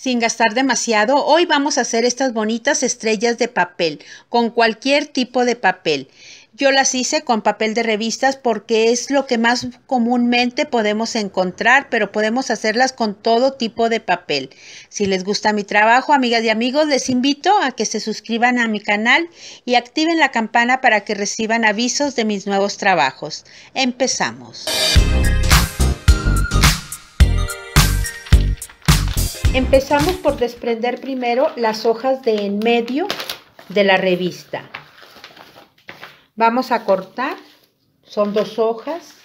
Sin gastar demasiado, hoy vamos a hacer estas bonitas estrellas de papel, con cualquier tipo de papel. Yo las hice con papel de revistas porque es lo que más comúnmente podemos encontrar, pero podemos hacerlas con todo tipo de papel. Si les gusta mi trabajo, amigas y amigos, les invito a que se suscriban a mi canal y activen la campana para que reciban avisos de mis nuevos trabajos. Empezamos. Empezamos por desprender primero las hojas de en medio de la revista. Vamos a cortar, son dos hojas.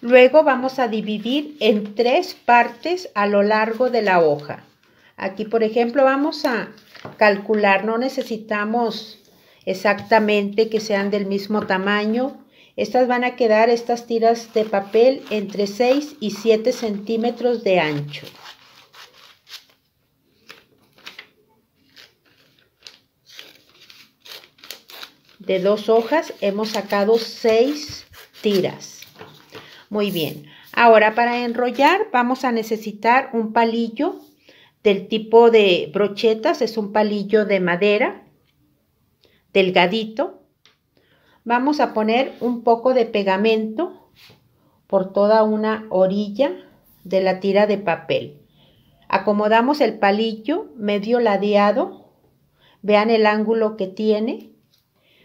Luego vamos a dividir en tres partes a lo largo de la hoja. Aquí, por ejemplo, vamos a calcular, no necesitamos exactamente que sean del mismo tamaño, estas van a quedar, estas tiras de papel, entre 6 y 7 centímetros de ancho. de dos hojas hemos sacado 6 tiras. Muy bien. Ahora para enrollar vamos a necesitar un palillo del tipo de brochetas. Es un palillo de madera delgadito. Vamos a poner un poco de pegamento por toda una orilla de la tira de papel. Acomodamos el palillo medio ladeado. Vean el ángulo que tiene.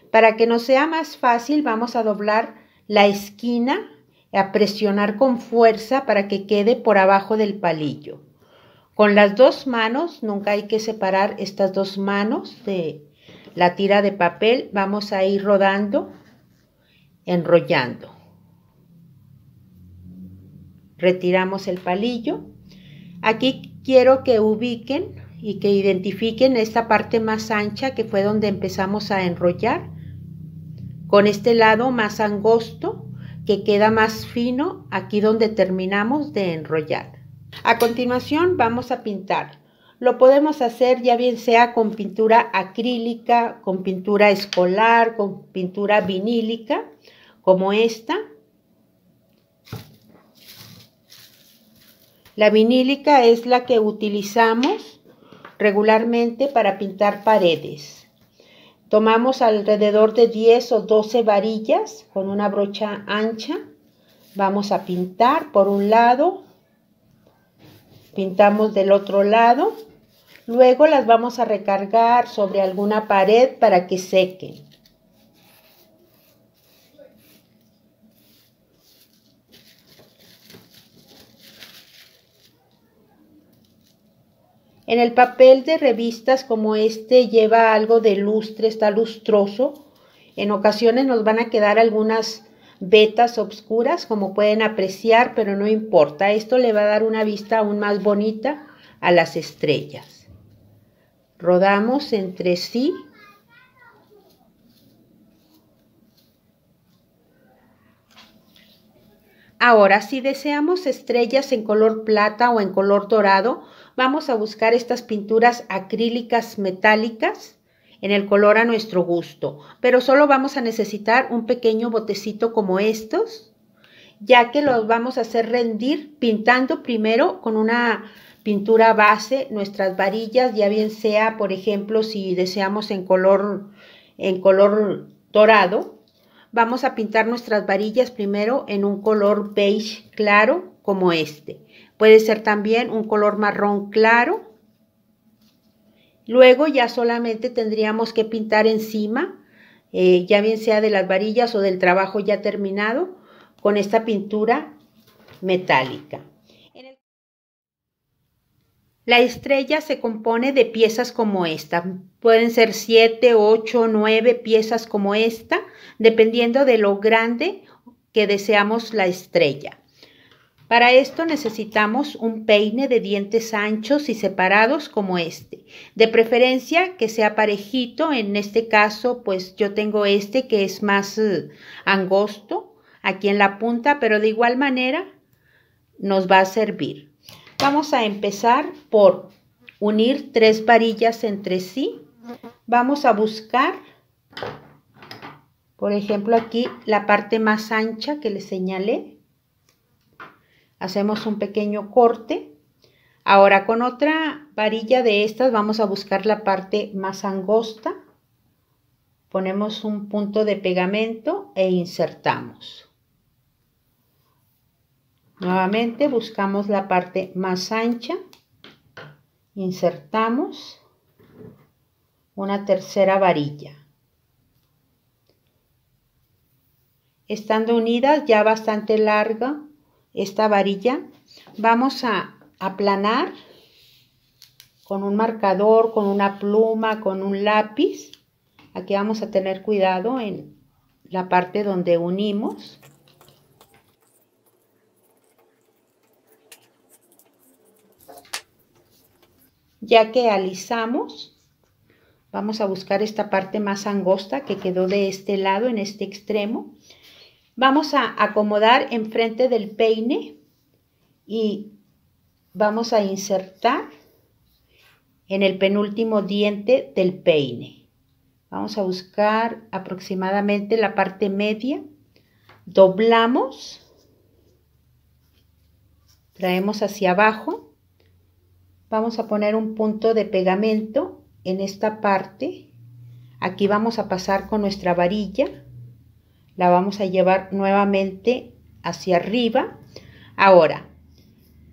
Para que nos sea más fácil vamos a doblar la esquina a presionar con fuerza para que quede por abajo del palillo. Con las dos manos, nunca hay que separar estas dos manos de, la tira de papel vamos a ir rodando, enrollando. Retiramos el palillo. Aquí quiero que ubiquen y que identifiquen esta parte más ancha que fue donde empezamos a enrollar con este lado más angosto que queda más fino aquí donde terminamos de enrollar. A continuación vamos a pintar lo podemos hacer ya bien sea con pintura acrílica, con pintura escolar, con pintura vinílica, como esta. La vinílica es la que utilizamos regularmente para pintar paredes. Tomamos alrededor de 10 o 12 varillas con una brocha ancha. Vamos a pintar por un lado pintamos del otro lado. Luego las vamos a recargar sobre alguna pared para que sequen. En el papel de revistas como este lleva algo de lustre, está lustroso. En ocasiones nos van a quedar algunas vetas oscuras, como pueden apreciar, pero no importa. Esto le va a dar una vista aún más bonita a las estrellas. Rodamos entre sí. Ahora, si deseamos estrellas en color plata o en color dorado, vamos a buscar estas pinturas acrílicas metálicas en el color a nuestro gusto, pero solo vamos a necesitar un pequeño botecito como estos, ya que los vamos a hacer rendir pintando primero con una pintura base nuestras varillas, ya bien sea, por ejemplo, si deseamos en color, en color dorado, vamos a pintar nuestras varillas primero en un color beige claro como este. Puede ser también un color marrón claro Luego ya solamente tendríamos que pintar encima, eh, ya bien sea de las varillas o del trabajo ya terminado, con esta pintura metálica. La estrella se compone de piezas como esta. Pueden ser siete, ocho, nueve piezas como esta, dependiendo de lo grande que deseamos la estrella. Para esto necesitamos un peine de dientes anchos y separados como este, de preferencia que sea parejito, en este caso pues yo tengo este que es más eh, angosto aquí en la punta, pero de igual manera nos va a servir. Vamos a empezar por unir tres varillas entre sí. Vamos a buscar, por ejemplo, aquí la parte más ancha que le señalé Hacemos un pequeño corte. Ahora con otra varilla de estas vamos a buscar la parte más angosta. Ponemos un punto de pegamento e insertamos. Nuevamente buscamos la parte más ancha. Insertamos una tercera varilla. Estando unidas ya bastante larga, esta varilla, vamos a aplanar con un marcador, con una pluma, con un lápiz. Aquí vamos a tener cuidado en la parte donde unimos. Ya que alisamos, vamos a buscar esta parte más angosta que quedó de este lado, en este extremo. Vamos a acomodar enfrente del peine y vamos a insertar en el penúltimo diente del peine. Vamos a buscar aproximadamente la parte media. Doblamos. Traemos hacia abajo. Vamos a poner un punto de pegamento en esta parte. Aquí vamos a pasar con nuestra varilla la vamos a llevar nuevamente hacia arriba. Ahora,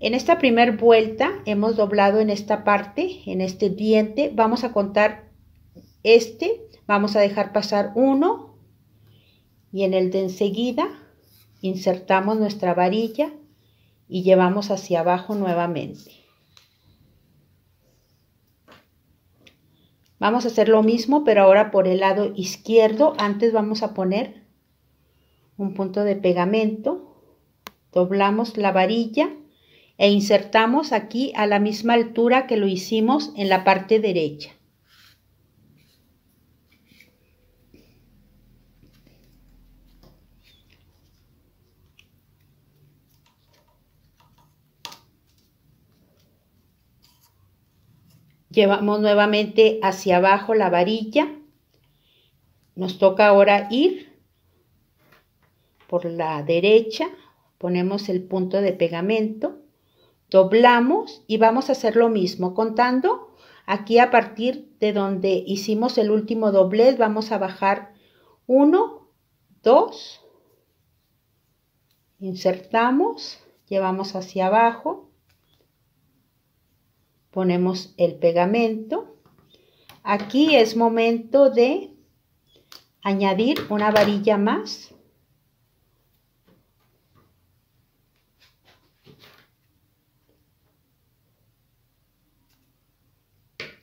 en esta primera vuelta hemos doblado en esta parte, en este diente, vamos a contar este, vamos a dejar pasar uno y en el de enseguida insertamos nuestra varilla y llevamos hacia abajo nuevamente. Vamos a hacer lo mismo, pero ahora por el lado izquierdo. Antes vamos a poner un punto de pegamento, doblamos la varilla e insertamos aquí a la misma altura que lo hicimos en la parte derecha. Llevamos nuevamente hacia abajo la varilla. Nos toca ahora ir por la derecha, ponemos el punto de pegamento, doblamos y vamos a hacer lo mismo, contando aquí a partir de donde hicimos el último doblez, vamos a bajar 1, 2, insertamos, llevamos hacia abajo, ponemos el pegamento. Aquí es momento de añadir una varilla más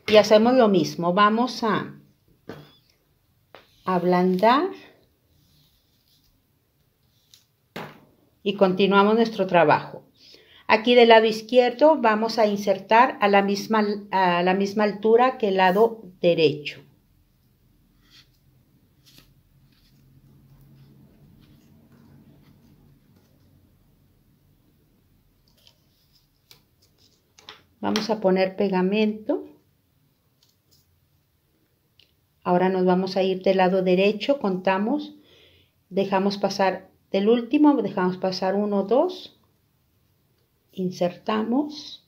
Y hacemos lo mismo, vamos a ablandar y continuamos nuestro trabajo. Aquí del lado izquierdo vamos a insertar a la misma, a la misma altura que el lado derecho. Vamos a poner pegamento. Ahora nos vamos a ir del lado derecho, contamos, dejamos pasar del último, dejamos pasar uno, dos, insertamos.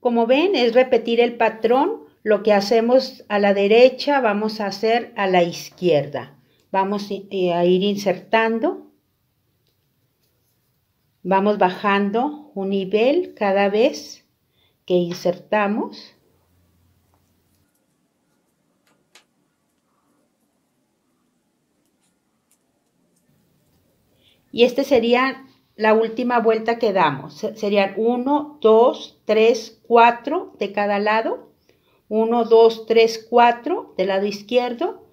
Como ven, es repetir el patrón, lo que hacemos a la derecha vamos a hacer a la izquierda. Vamos a ir insertando. Vamos bajando un nivel cada vez que insertamos. Y este sería la última vuelta que damos. Serían 1, 2, 3, 4 de cada lado. 1, 2, 3, 4 del lado izquierdo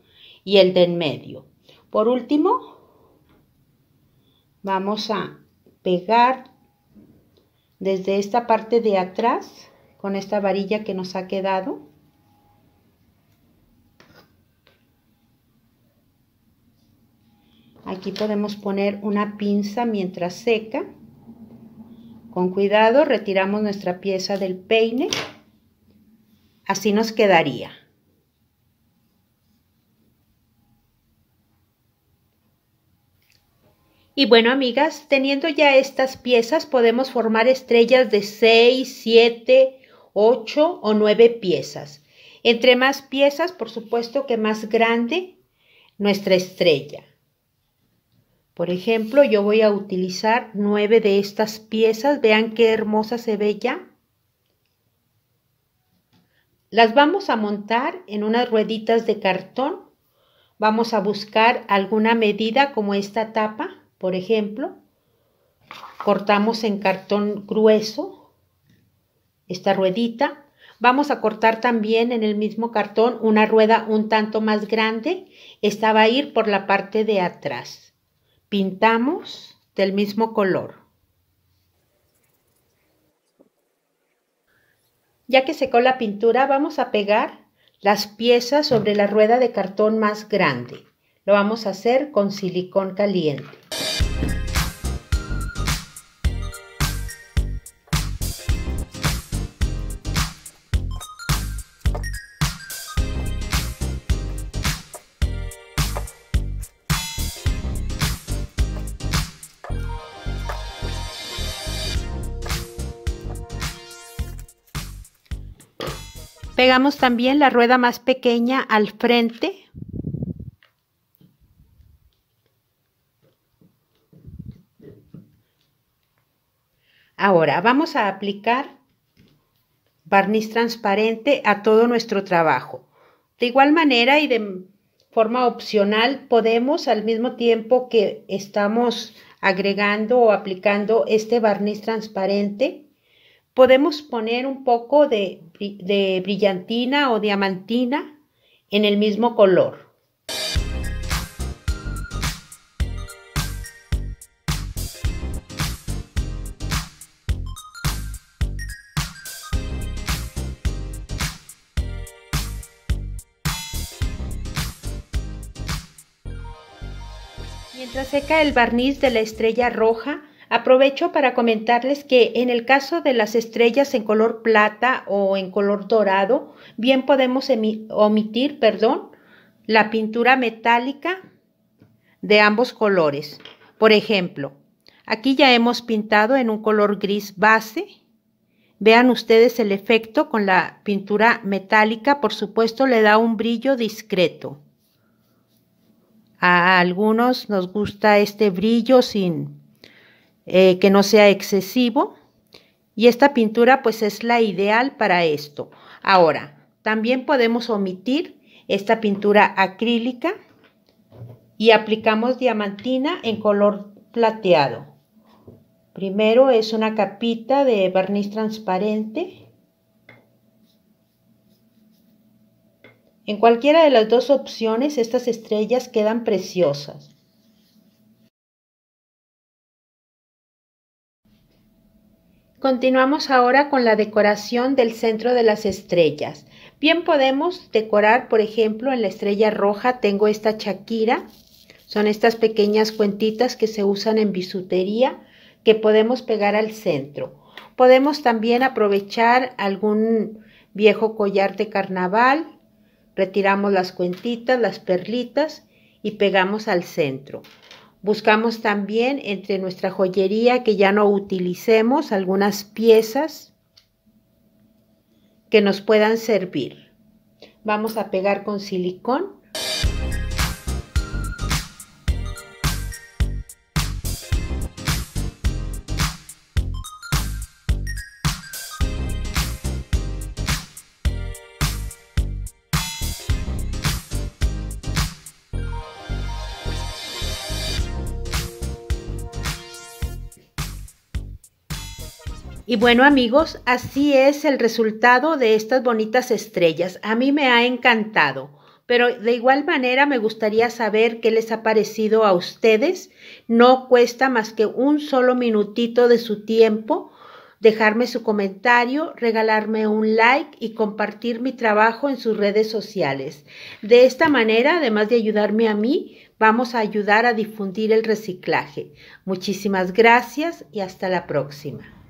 y el de en medio. Por último, vamos a pegar desde esta parte de atrás con esta varilla que nos ha quedado. Aquí podemos poner una pinza mientras seca. Con cuidado retiramos nuestra pieza del peine. Así nos quedaría. Y bueno, amigas, teniendo ya estas piezas, podemos formar estrellas de 6, 7, 8 o 9 piezas. Entre más piezas, por supuesto que más grande nuestra estrella. Por ejemplo, yo voy a utilizar 9 de estas piezas. Vean qué hermosa se ve ya. Las vamos a montar en unas rueditas de cartón. Vamos a buscar alguna medida como esta tapa. Por ejemplo, cortamos en cartón grueso esta ruedita. Vamos a cortar también en el mismo cartón una rueda un tanto más grande. Esta va a ir por la parte de atrás. Pintamos del mismo color. Ya que secó la pintura, vamos a pegar las piezas sobre la rueda de cartón más grande. Lo vamos a hacer con silicón caliente. Pegamos también la rueda más pequeña al frente Ahora vamos a aplicar barniz transparente a todo nuestro trabajo. De igual manera y de forma opcional podemos al mismo tiempo que estamos agregando o aplicando este barniz transparente, podemos poner un poco de, de brillantina o diamantina en el mismo color. Mientras seca el barniz de la estrella roja, aprovecho para comentarles que en el caso de las estrellas en color plata o en color dorado, bien podemos omitir, perdón, la pintura metálica de ambos colores. Por ejemplo, aquí ya hemos pintado en un color gris base. Vean ustedes el efecto con la pintura metálica, por supuesto le da un brillo discreto. A algunos nos gusta este brillo sin eh, que no sea excesivo y esta pintura pues es la ideal para esto. Ahora, también podemos omitir esta pintura acrílica y aplicamos diamantina en color plateado. Primero es una capita de barniz transparente En cualquiera de las dos opciones, estas estrellas quedan preciosas. Continuamos ahora con la decoración del centro de las estrellas. Bien podemos decorar, por ejemplo, en la estrella roja tengo esta chaquira. Son estas pequeñas cuentitas que se usan en bisutería que podemos pegar al centro. Podemos también aprovechar algún viejo collar de carnaval Retiramos las cuentitas, las perlitas y pegamos al centro. Buscamos también entre nuestra joyería que ya no utilicemos algunas piezas que nos puedan servir. Vamos a pegar con silicón Y bueno amigos, así es el resultado de estas bonitas estrellas. A mí me ha encantado, pero de igual manera me gustaría saber qué les ha parecido a ustedes. No cuesta más que un solo minutito de su tiempo dejarme su comentario, regalarme un like y compartir mi trabajo en sus redes sociales. De esta manera, además de ayudarme a mí, vamos a ayudar a difundir el reciclaje. Muchísimas gracias y hasta la próxima.